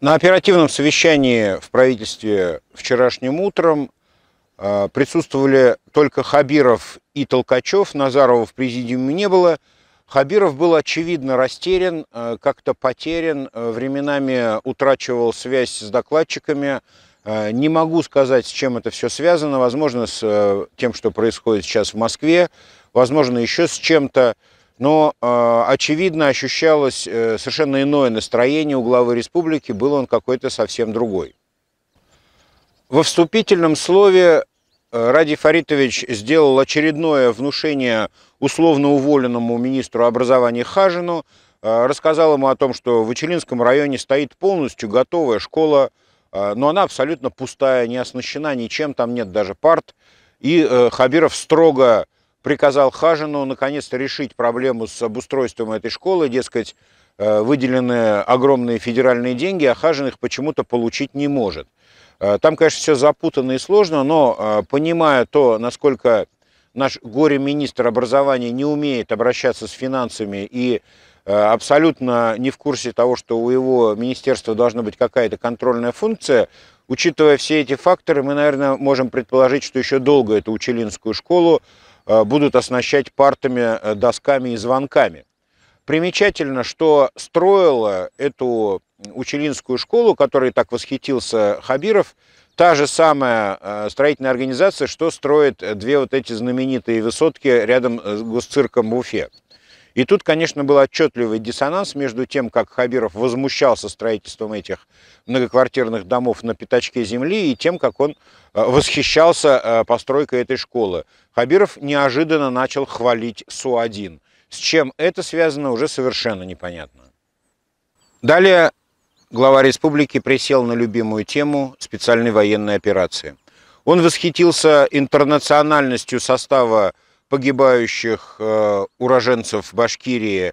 На оперативном совещании в правительстве вчерашним утром а, присутствовали только Хабиров и Толкачев, Назарова в президиуме не было. Хабиров был очевидно растерян, а, как-то потерян, а, временами утрачивал связь с докладчиками. Не могу сказать, с чем это все связано, возможно, с э, тем, что происходит сейчас в Москве, возможно, еще с чем-то но, э, очевидно, ощущалось э, совершенно иное настроение у главы республики, был он какой-то совсем другой. Во вступительном слове э, Ради Фаритович сделал очередное внушение условно уволенному министру образования Хажину, э, рассказал ему о том, что в Учелинском районе стоит полностью готовая школа, но она абсолютно пустая, не оснащена ничем, там нет даже парт, и Хабиров строго приказал Хажину наконец-то решить проблему с обустройством этой школы, дескать, э, выделены огромные федеральные деньги, а Хажин их почему-то получить не может. Э, там, конечно, все запутанно и сложно, но э, понимая то, насколько наш горе-министр образования не умеет обращаться с финансами и абсолютно не в курсе того, что у его министерства должна быть какая-то контрольная функция, учитывая все эти факторы, мы, наверное, можем предположить, что еще долго эту училинскую школу Э, будут оснащать партами, э, досками и звонками. Примечательно, что строила эту учелинскую школу, которой так восхитился Хабиров, та же самая э, строительная организация, что строит две вот эти знаменитые высотки рядом с госцирком в Уфе. И тут, конечно, был отчетливый диссонанс между тем, как Хабиров возмущался строительством этих многоквартирных домов на пятачке земли, и тем, как он э, восхищался э, постройкой этой школы. Хабиров неожиданно начал хвалить Су-1. С чем это связано, уже совершенно непонятно. Далее глава республики присел на любимую тему специальной военной операции. Он восхитился интернациональностью состава погибающих э, уроженцев Башкирии э,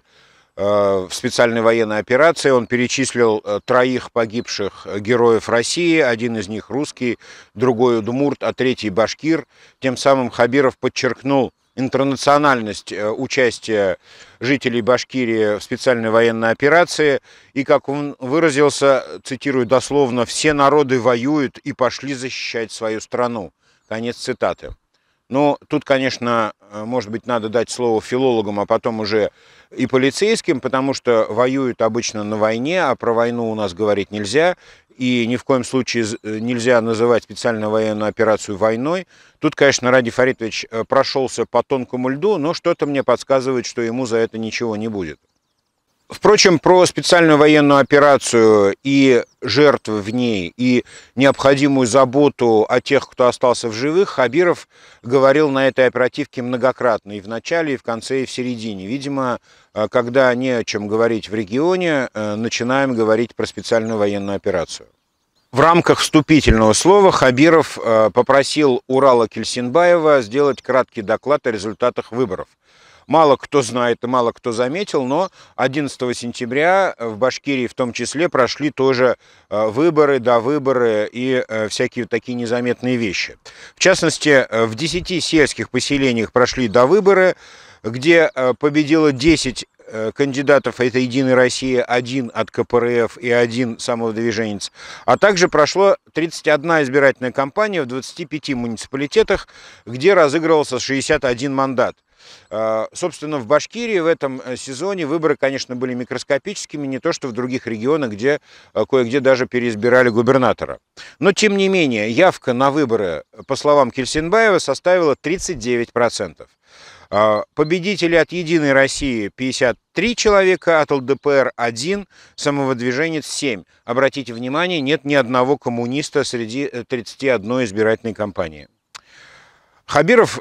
в специальной военной операции. Он перечислил э, троих погибших героев России. Один из них русский, другой удмурт, а третий башкир. Тем самым Хабиров подчеркнул интернациональность участия жителей Башкирии в специальной военной операции. И, как он выразился, цитирую дословно, «все народы воюют и пошли защищать свою страну». Конец цитаты. но ну, тут, конечно, Э, может быть, надо дать слово филологам, а потом уже и полицейским, потому что воюют обычно на войне, а про войну у нас говорить нельзя, и ни в коем случае э, нельзя называть специальную военную операцию войной. Тут, конечно, Ради Фаритович э, прошелся по тонкому льду, но что-то мне подсказывает, что ему за это ничего не будет. Впрочем, про специальную военную операцию и жертв в ней, и необходимую заботу о тех, кто остался в живых, Хабиров говорил на этой оперативке многократно, и в начале, и в конце, и в середине. Видимо, э, когда не о чем говорить в регионе, э, начинаем говорить про специальную военную операцию. В рамках вступительного слова Хабиров э, попросил Урала Кельсинбаева сделать краткий доклад о результатах выборов – Мало кто знает и мало кто заметил, но 11 сентября в Башкирии в том числе прошли тоже э, выборы, да выборы и э, всякие такие незаметные вещи. В частности, э, в 10 сельских поселениях прошли до выборы, где победило 10 кандидатов это «Единая Россия», один от КПРФ и один самовыдвиженец. А также прошло 31 избирательная кампания в 25 муниципалитетах, где разыгрывался 61 мандат. А, собственно, в Башкирии в этом э, сезоне выборы, конечно, были микроскопическими, не то что в других регионах, где э, кое-где даже переизбирали губернатора. Но, тем не менее, явка на выборы, э, по словам Кельсинбаева, составила 39%. А, победители от «Единой России» 53 человека, от ЛДПР 1, самовыдвиженец 7. Обратите внимание, нет ни одного коммуниста среди 31 избирательной кампании. Хабиров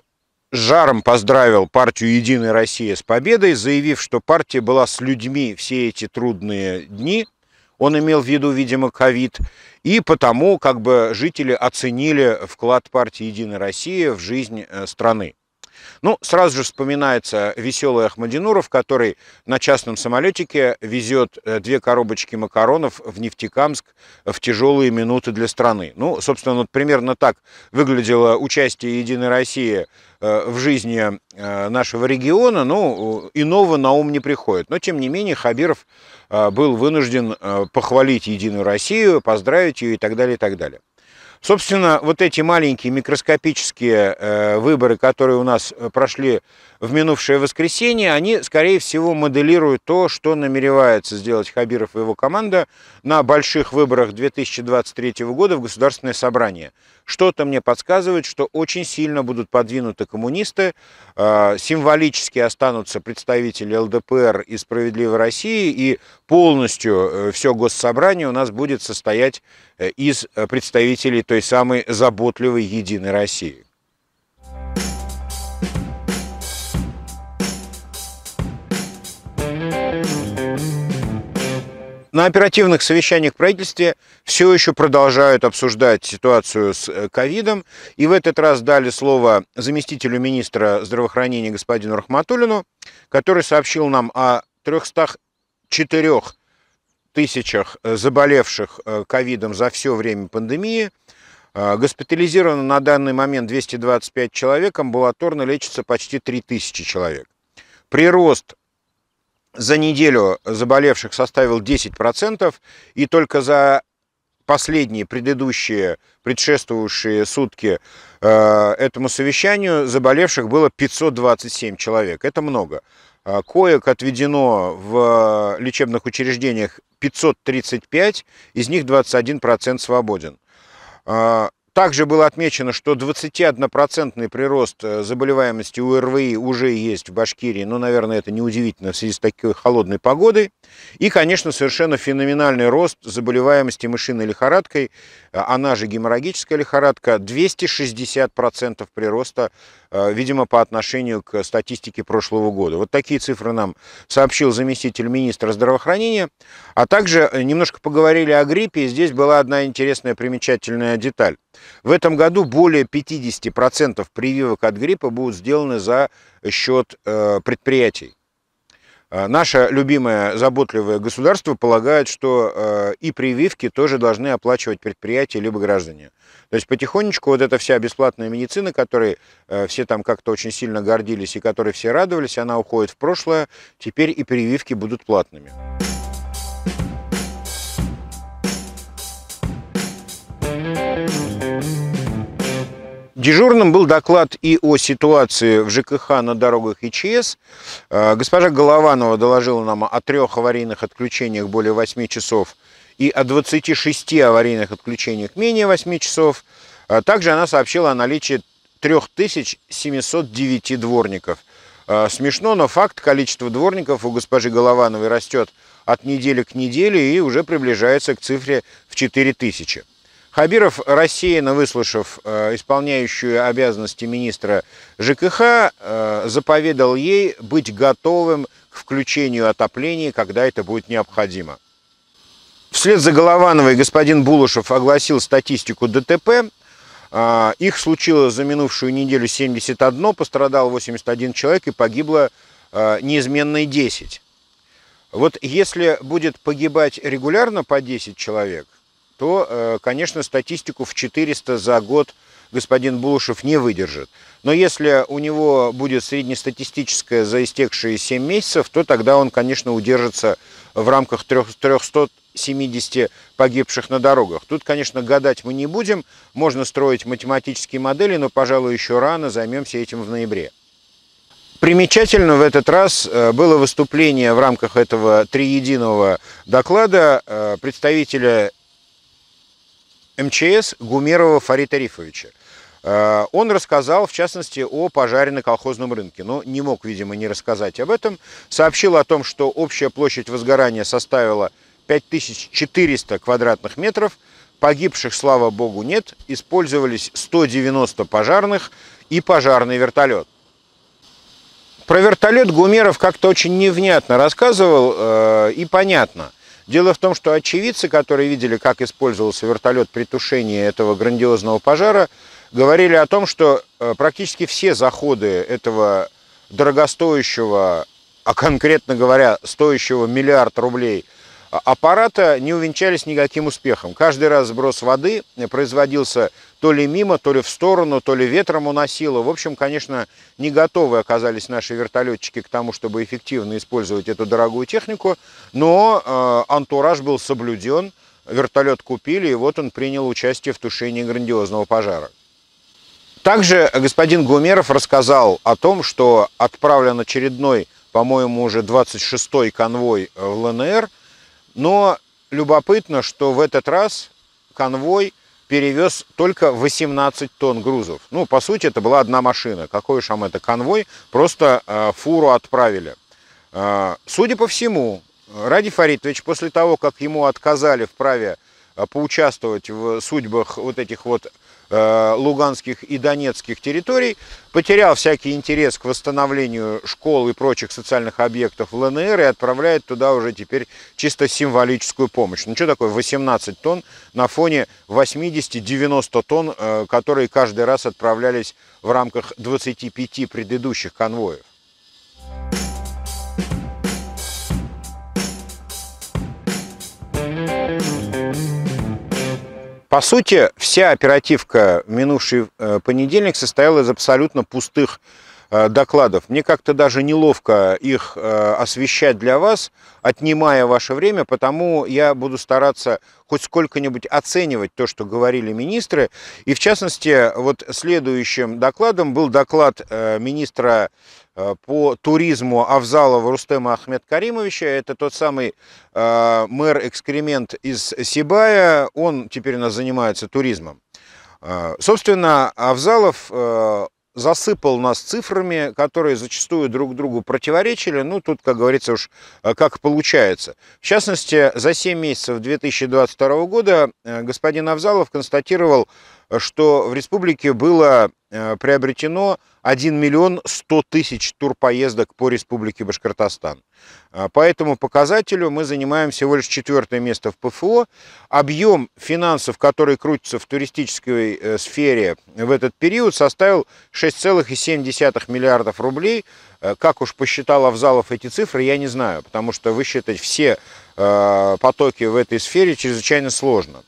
жаром поздравил партию «Единая Россия» с победой, заявив, что партия была с людьми все эти трудные дни, он имел в виду, видимо, ковид, и потому как бы жители оценили вклад партии «Единая Россия» в жизнь э, страны. Ну, сразу же вспоминается веселый Ахмадинуров, который на частном самолетике везет э, две коробочки макаронов в Нефтекамск в тяжелые минуты для страны. Ну, собственно, вот примерно так выглядело участие «Единой России» э, в жизни э, нашего региона, ну, иного на ум не приходит. Но, тем не менее, Хабиров был вынужден похвалить «Единую Россию», поздравить ее и так далее, и так далее. Собственно, вот эти маленькие микроскопические э, выборы, которые у нас э, прошли в минувшее воскресенье, они, скорее всего, моделируют то, что намеревается сделать Хабиров и его команда на больших выборах 2023 года в Государственное собрание. Что-то мне подсказывает, что очень сильно будут подвинуты коммунисты, а, символически останутся представители ЛДПР и «Справедливой России», и полностью э, все госсобрание у нас будет состоять э, из э, представителей той самой заботливой «Единой России». На оперативных совещаниях в правительстве все еще продолжают обсуждать ситуацию с э, ковидом. И в этот раз дали слово заместителю министра здравоохранения господину Рахматуллину, который сообщил нам о 304 тысячах э, заболевших э, ковидом за все время пандемии. Госпитализировано на данный момент 225 человек, амбулаторно лечится почти 3000 человек. Прирост за неделю заболевших составил 10%, и только за последние предыдущие предшествующие сутки э, этому совещанию заболевших было 527 человек. Это много. Э, коек отведено в лечебных учреждениях 535, из них 21% свободен. Э, также было отмечено, что 21% прирост э, заболеваемости у РВИ уже есть в Башкирии, но, ну, наверное, это неудивительно в связи с такой холодной погодой. И, конечно, совершенно феноменальный рост заболеваемости мышиной лихорадкой Э, она же геморрагическая лихорадка, 260% прироста, э, видимо, по отношению к статистике прошлого года. Вот такие цифры нам сообщил заместитель министра здравоохранения. А также э, немножко поговорили о гриппе, и здесь была одна интересная примечательная деталь. В этом году более 50% прививок от гриппа будут сделаны за счет предприятий. Э, наше любимое заботливое государство полагает, что э, и прививки тоже должны оплачивать предприятия либо граждане. То есть потихонечку вот эта вся бесплатная медицина, которой э, все там как-то очень сильно гордились и которой все радовались, она уходит в прошлое, теперь и прививки будут платными. Дежурным был доклад и о ситуации в ЖКХ на дорогах и ЧС. А, госпожа Голованова доложила нам о трех аварийных отключениях более 8 часов и о 26 аварийных отключениях менее 8 часов. А, также она сообщила о наличии 3709 дворников. А, смешно, но факт, количество дворников у госпожи Головановой растет от недели к неделе и уже приближается к цифре в 4000. Хабиров, рассеянно выслушав э, исполняющую обязанности министра ЖКХ, э, заповедал ей быть готовым к включению отопления, когда это будет необходимо. Вслед за Головановой господин Булышев огласил статистику ДТП. Э, их случилось за минувшую неделю 71, пострадал 81 человек и погибло неизменные 10. Вот если будет погибать регулярно по 10 человек, то, э, конечно, статистику в 400 за год господин Булушев не выдержит. Но если у него будет среднестатистическая за истекшие 7 месяцев, то тогда он, конечно, удержится в рамках 370 погибших на дорогах. Тут, конечно, гадать мы не будем, можно строить математические модели, но, пожалуй, еще рано, займемся этим в ноябре. Примечательно в этот раз э, было выступление в рамках этого триединого доклада э, представителя МЧС Гумерова Фарита Рифовича. Э, он рассказал, в частности, о пожаре на колхозном рынке, но не мог, видимо, не рассказать об этом. Сообщил о том, что общая площадь возгорания составила 5400 квадратных метров, погибших, слава богу, нет, использовались 190 пожарных и пожарный вертолет. Про вертолет Гумеров как-то очень невнятно рассказывал э, и понятно. Дело в том, что очевидцы, которые видели, как использовался вертолет при тушении этого грандиозного пожара, говорили о том, что э, практически все заходы этого дорогостоящего, а конкретно говоря, стоящего миллиард рублей а, аппарата не увенчались никаким успехом. Каждый раз сброс воды э, производился то ли мимо, то ли в сторону, то ли ветром уносило. В общем, конечно, не готовы оказались наши вертолетчики к тому, чтобы эффективно использовать эту дорогую технику, но э, антураж был соблюден, вертолет купили, и вот он принял участие в тушении грандиозного пожара. Также господин Гумеров рассказал о том, что отправлен очередной, по-моему, уже 26-й конвой в ЛНР, но любопытно, что в этот раз конвой – перевез только 18 тонн грузов. Ну, по сути, это была одна машина. Какой же там это конвой, просто э, фуру отправили. Э, судя по всему, Ради Фаритович, после того, как ему отказали в праве э, поучаствовать в судьбах вот этих вот Э, луганских и донецких территорий, потерял всякий интерес к восстановлению школ и прочих социальных объектов в ЛНР и отправляет туда уже теперь чисто символическую помощь. Ну что такое 18 тонн на фоне 80-90 тонн, э, которые каждый раз отправлялись в рамках 25 предыдущих конвоев? По сути, вся оперативка минувший э, понедельник состояла из абсолютно пустых э, докладов. Мне как-то даже неловко их э, освещать для вас, отнимая ваше время, потому я буду стараться хоть сколько-нибудь оценивать то, что говорили министры. И в частности, вот следующим докладом был доклад министра Э, по туризму Авзалова Рустема Ахмедкаримовича. Это тот самый э, мэр-экскремент из Сибая. Он теперь у нас занимается туризмом. Э, собственно, Авзалов э, засыпал нас цифрами, которые зачастую друг другу противоречили. Ну, тут, как говорится, уж э, как получается. В частности, за 7 месяцев 2022 года э, господин Авзалов констатировал, что в республике было приобретено 1 миллион 100 тысяч турпоездок по Республике Башкортостан. А, по этому показателю мы занимаем всего лишь четвертое место в ПФО. Объем финансов, которые крутятся в туристической э, сфере в этот период, составил 6,7 миллиардов рублей. Э, как уж в Авзалов эти цифры, я не знаю, потому что высчитать все э, потоки в этой сфере чрезвычайно сложно.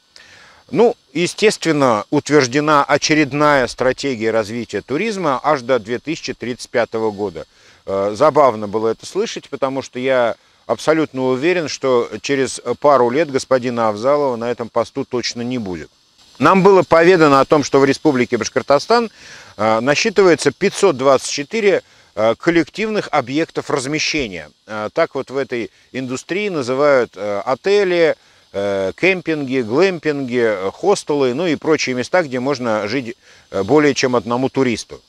Ну, естественно, утверждена очередная стратегия развития туризма аж до 2035 года. Э, забавно было это слышать, потому что я абсолютно уверен, что через пару лет господина Авзалова на этом посту точно не будет. Нам было поведано о том, что в республике Башкортостан э, насчитывается 524 э, коллективных объектов размещения. Так вот в этой индустрии называют отели, Э, кемпинги, глэмпинги, хостелы, ну и прочие места, где можно жить э, более чем одному туристу.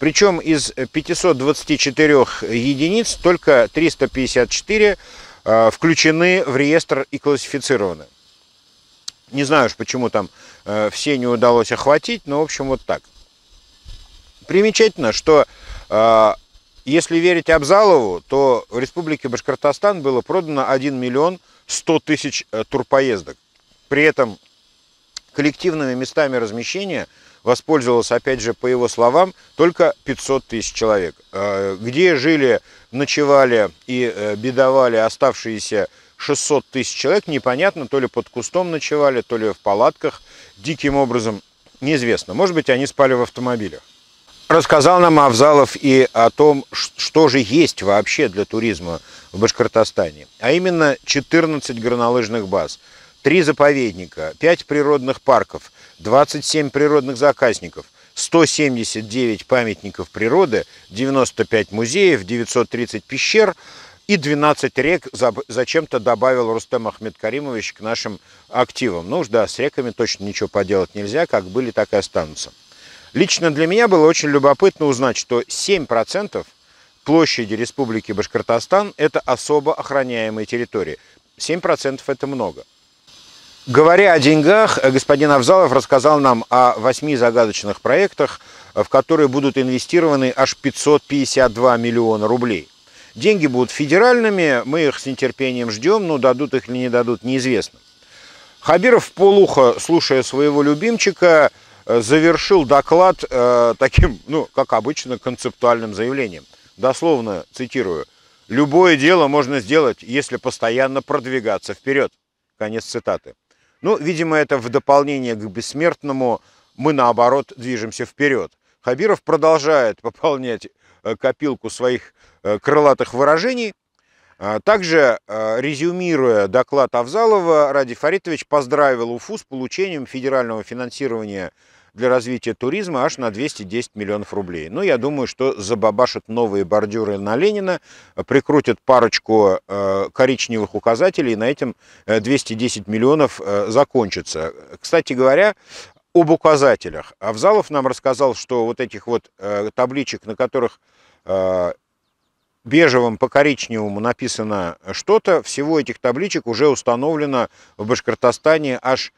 Причем из 524 единиц только 354 э, включены в реестр и классифицированы. Не знаю уж, почему там все не удалось охватить, но в общем вот так. Примечательно, что если верить Абзалову, то в республике Башкортостан было продано 1 миллион 100 тысяч э, турпоездок. При этом коллективными местами размещения воспользовалось, опять же, по его словам, только 500 тысяч человек. Э, где жили, ночевали и э, бедовали оставшиеся 600 тысяч человек, непонятно, то ли под кустом ночевали, то ли в палатках, диким образом неизвестно. Может быть, они спали в автомобилях. Рассказал нам Авзалов и о том, что же есть вообще для туризма в Башкортостане. А именно 14 горнолыжных баз, 3 заповедника, 5 природных парков, 27 природных заказников – 179 памятников природы, 95 музеев, 930 пещер и 12 рек зачем-то добавил Рустем Ахмед Каримович к нашим активам. Ну уж да, с реками точно ничего поделать нельзя, как были, так и останутся. Лично для меня было очень любопытно узнать, что 7% площади Республики Башкортостан – это особо охраняемые территории. 7% – это много. Говоря о деньгах, господин Авзалов рассказал нам о восьми загадочных проектах, в которые будут инвестированы аж 552 миллиона рублей. Деньги будут федеральными, мы их с нетерпением ждем, но ну, дадут их или не дадут, неизвестно. Хабиров полухо, слушая своего любимчика, Э, завершил доклад э, таким, ну, как обычно, концептуальным заявлением. Дословно цитирую. «Любое дело можно сделать, если постоянно продвигаться вперед». Конец цитаты. Ну, видимо, это в дополнение к бессмертному мы, наоборот, движемся вперед. Хабиров продолжает пополнять э, копилку своих крылатых выражений. Также, резюмируя доклад Авзалова, Ради Фаритович поздравил УФУ с получением федерального финансирования для развития туризма аж на 210 миллионов рублей. Ну, я думаю, что забабашат новые бордюры на Ленина, прикрутят парочку э, коричневых указателей, и на этом 210 э, миллионов э, закончится. Кстати говоря, об указателях. Авзалов нам рассказал, что вот этих вот э, табличек, на которых э, бежевым по коричневому написано что-то, всего этих табличек уже установлено в Башкортостане аж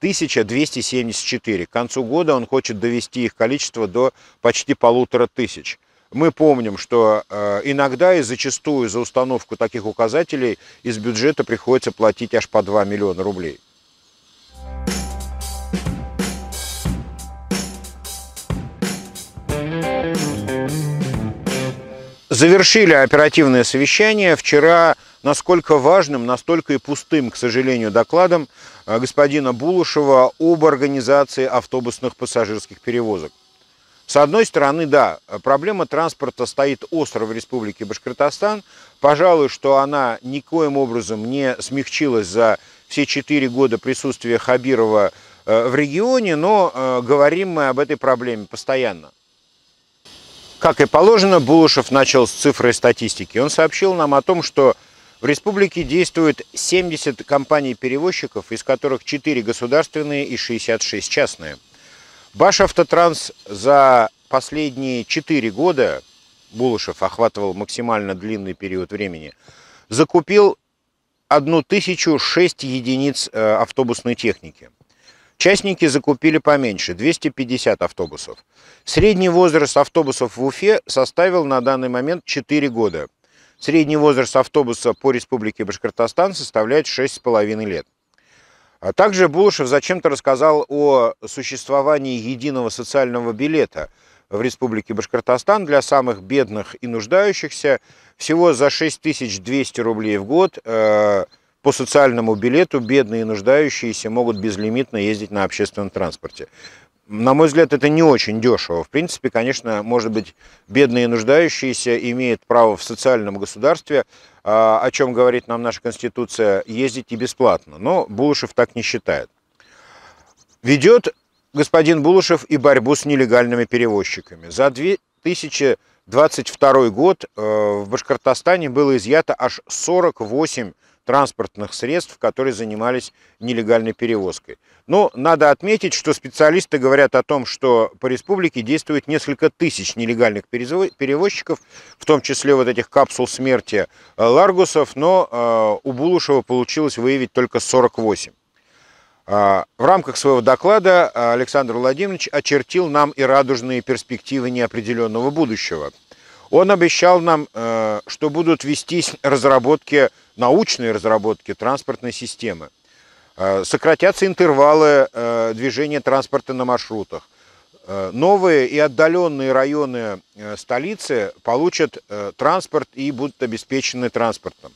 1274. К концу года он хочет довести их количество до почти полутора тысяч. Мы помним, что э, иногда и зачастую за установку таких указателей из бюджета приходится платить аж по 2 миллиона рублей. Завершили оперативное совещание. Вчера насколько важным, настолько и пустым, к сожалению, докладом э, господина Булушева об организации автобусных пассажирских перевозок. С одной стороны, да, проблема транспорта стоит остро в Республике Башкортостан. Пожалуй, что она никоим образом не смягчилась за все четыре года присутствия Хабирова э, в регионе, но э, говорим мы об этой проблеме постоянно. Как и положено, Булушев начал с цифры статистики. Он сообщил нам о том, что в республике действует 70 компаний-перевозчиков, из которых 4 государственные и 66 частные. Баш Автотранс за последние 4 года, Булышев охватывал максимально длинный период времени, закупил 1006 единиц э, автобусной техники. Частники закупили поменьше – 250 автобусов. Средний возраст автобусов в Уфе составил на данный момент 4 года – Средний возраст автобуса по республике Башкортостан составляет 6,5 лет. А также Булышев зачем-то рассказал о существовании единого социального билета в республике Башкортостан для самых бедных и нуждающихся всего за 6200 рублей в год э, по социальному билету бедные и нуждающиеся могут безлимитно ездить на общественном транспорте. На мой взгляд, это не очень дешево. В принципе, конечно, может быть, бедные и нуждающиеся имеют право в социальном государстве, а, о чем говорит нам наша Конституция, ездить и бесплатно. Но Булышев так не считает. Ведет господин Булышев и борьбу с нелегальными перевозчиками. За 2022 год э, в Башкортостане было изъято аж 48 транспортных средств, которые занимались нелегальной перевозкой. Но надо отметить, что специалисты говорят о том, что по республике действует несколько тысяч нелегальных перевозчиков, в том числе вот этих капсул смерти э, Ларгусов, но э, у Булушева получилось выявить только 48. А, в рамках своего доклада э, Александр Владимирович очертил нам и радужные перспективы неопределенного будущего – он обещал нам, э, что будут вестись разработки, научные разработки транспортной системы. Э, сократятся интервалы э, движения транспорта на маршрутах. Новые и отдаленные районы столицы получат транспорт и будут обеспечены транспортом.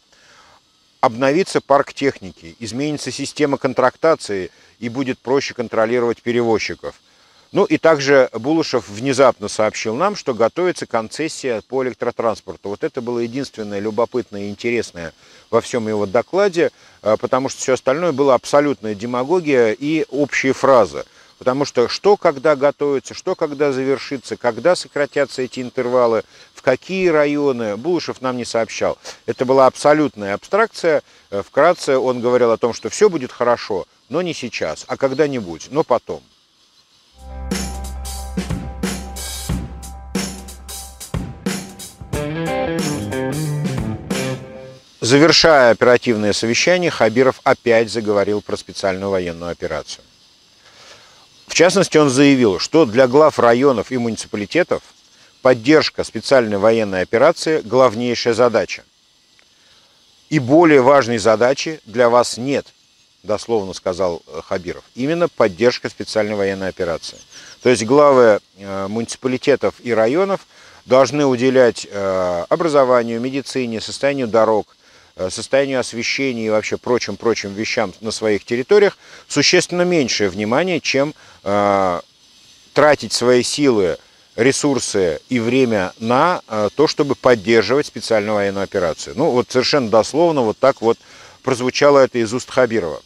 Обновится парк техники, изменится система контрактации и будет проще контролировать перевозчиков – ну и также Булышев внезапно сообщил нам, что готовится концессия по электротранспорту. Вот это было единственное любопытное и интересное во всем его докладе, э, потому что все остальное было абсолютная демагогия и общие фразы. Потому что что когда готовится, что когда завершится, когда сократятся эти интервалы, в какие районы, Булышев нам не сообщал. Это была абсолютная абстракция. Э, вкратце он говорил о том, что все будет хорошо, но не сейчас, а когда-нибудь, но потом. Завершая оперативное совещание, Хабиров опять заговорил про специальную военную операцию. В частности, он заявил, что для глав районов и муниципалитетов поддержка специальной военной операции – главнейшая задача. И более важной задачи для вас нет, дословно сказал э, Хабиров. Именно поддержка специальной военной операции. То есть главы э, муниципалитетов и районов должны уделять э, образованию, медицине, состоянию дорог – Э, состоянию освещения и вообще прочим-прочим вещам на своих территориях существенно меньшее внимание, чем э, тратить свои силы, ресурсы и время на э, то, чтобы поддерживать специальную военную операцию. Ну вот совершенно дословно вот так вот прозвучало это из уст Хабирова.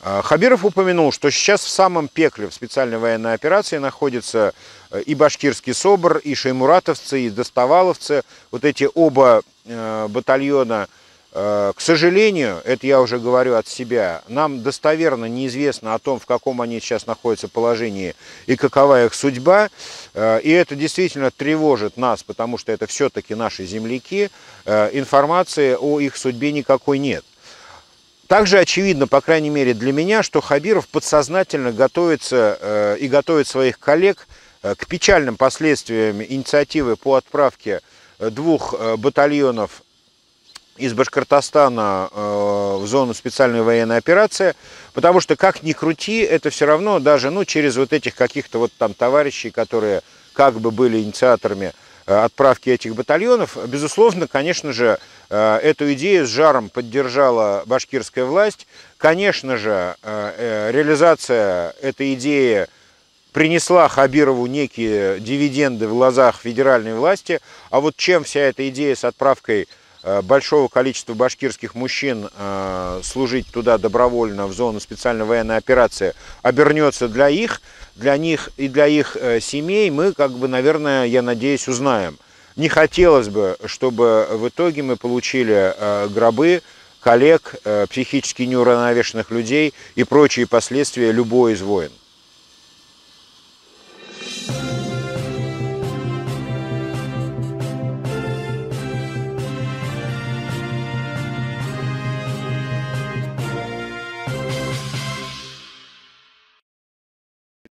Э, Хабиров упомянул, что сейчас в самом пекле в специальной военной операции находятся э, и башкирский СОБР, и шеймуратовцы, и доставаловцы. Вот эти оба батальона Э, к сожалению, это я уже говорю от себя, нам достоверно неизвестно о том, в каком они сейчас находятся положении и какова их судьба. Э, и это действительно тревожит нас, потому что это все-таки наши земляки. Э, информации о их судьбе никакой нет. Также очевидно, по крайней мере для меня, что Хабиров подсознательно готовится и готовит своих коллег к печальным последствиям инициативы по отправке двух батальонов из Башкортостана э, в зону специальной военной операции, потому что как ни крути, это все равно даже ну, через вот этих каких-то вот там товарищей, которые как бы были инициаторами э, отправки этих батальонов, безусловно, конечно же, э, эту идею с жаром поддержала башкирская власть. Конечно же, реализация этой идеи принесла Хабирову некие дивиденды в глазах федеральной власти, а вот чем вся эта идея с отправкой Э, большого количества башкирских мужчин э, служить туда добровольно в зону специальной военной операции обернется для их, для них и для их э, семей, мы, как бы, наверное, я надеюсь, узнаем. Не хотелось бы, чтобы в итоге мы получили гробы коллег, психически неуравновешенных людей и прочие последствия любой из войн.